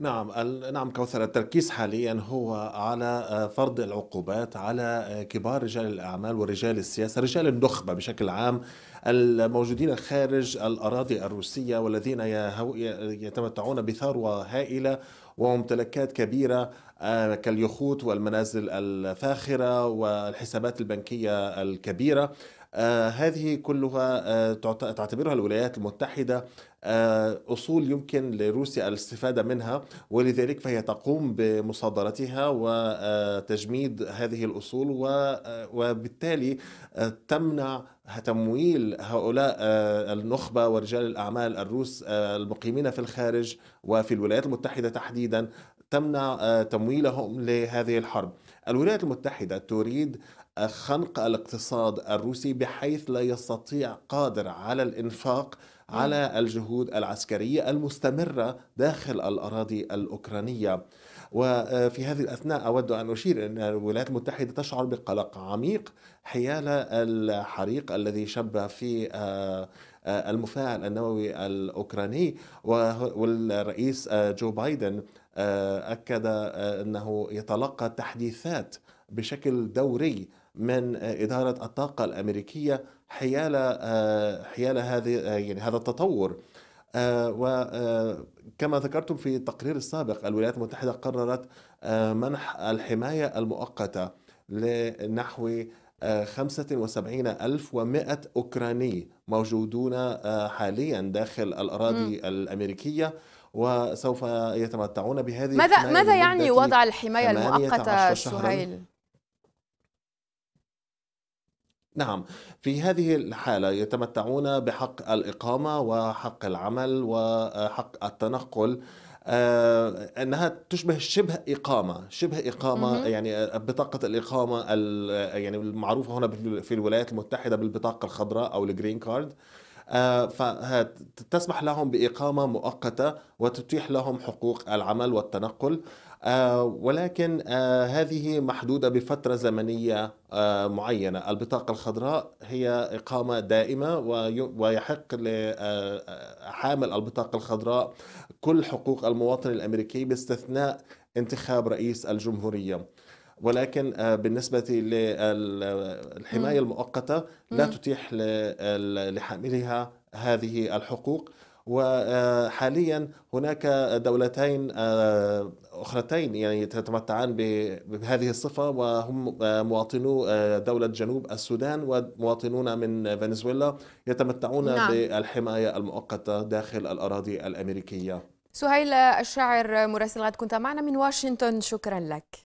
نعم نعم كوثر التركيز حاليا هو على آه، فرض العقوبات على آه، كبار رجال الاعمال ورجال السياسه، رجال النخبه بشكل عام الموجودين خارج الأراضي الروسية والذين يتمتعون بثروة هائلة وممتلكات كبيرة آه، كاليخوت والمنازل الفاخرة والحسابات البنكية الكبيرة آه، هذه كلها آه، تعتبرها الولايات المتحدة أصول يمكن لروسيا الاستفادة منها ولذلك فهي تقوم بمصادرتها وتجميد هذه الأصول وبالتالي تمنع تمويل هؤلاء آه، النخبة ورجال الأعمال الروس آه، المقيمين في الخارج وفي الولايات المتحدة تحديدا تمنع آه، تمويلهم لهذه الحرب الولايات المتحدة تريد خنق الاقتصاد الروسي بحيث لا يستطيع قادر على الانفاق على الجهود العسكريه المستمره داخل الاراضي الاوكرانيه. وفي هذه الاثناء اود ان اشير ان الولايات المتحده تشعر بقلق عميق حيال الحريق الذي شب في آه، المفاعل النووي الاوكراني والرئيس آه، جو بايدن آه، اكد انه يتلقى تحديثات بشكل دوري من آه، إدارة الطاقة الأمريكية حيال آه، حيال هذه آه، يعني هذا التطور وكما ذكرتم في التقرير السابق الولايات المتحدة قررت منح الحماية المؤقتة لنحو 75100 أوكراني موجودون حاليا داخل الأراضي م. الأمريكية وسوف يتمتعون بهذه ماذا ماذا يعني وضع الحماية المؤقتة سهيل؟ نعم في هذه الحالة يتمتعون بحق الإقامة وحق العمل وحق التنقل آه، انها تشبه شبه اقامه شبه اقامه مم. يعني بطاقه الاقامه يعني المعروفه هنا في الولايات المتحده بالبطاقه الخضراء او الجرين كارد آه، فتسمح لهم بإقامة مؤقتة وتتيح لهم حقوق العمل والتنقل آه، ولكن آه، هذه محدودة بفترة زمنية معينة البطاقة الخضراء هي إقامة دائمة ويحق لحامل البطاقة الخضراء كل حقوق المواطن الأمريكي باستثناء انتخاب رئيس الجمهورية ولكن آه، بالنسبة للحماية المؤقتة لا تتيح آه، لحاملها هذه الحقوق وحاليا آه، هناك دولتين اخرتين يعني تتمتعان بهذه الصفه وهم مواطنو دوله جنوب السودان ومواطنون من فنزويلا يتمتعون نعم. بالحمايه المؤقته داخل الاراضي الامريكيه. سهيل الشاعر مراسل غد كنت معنا من واشنطن شكرا لك.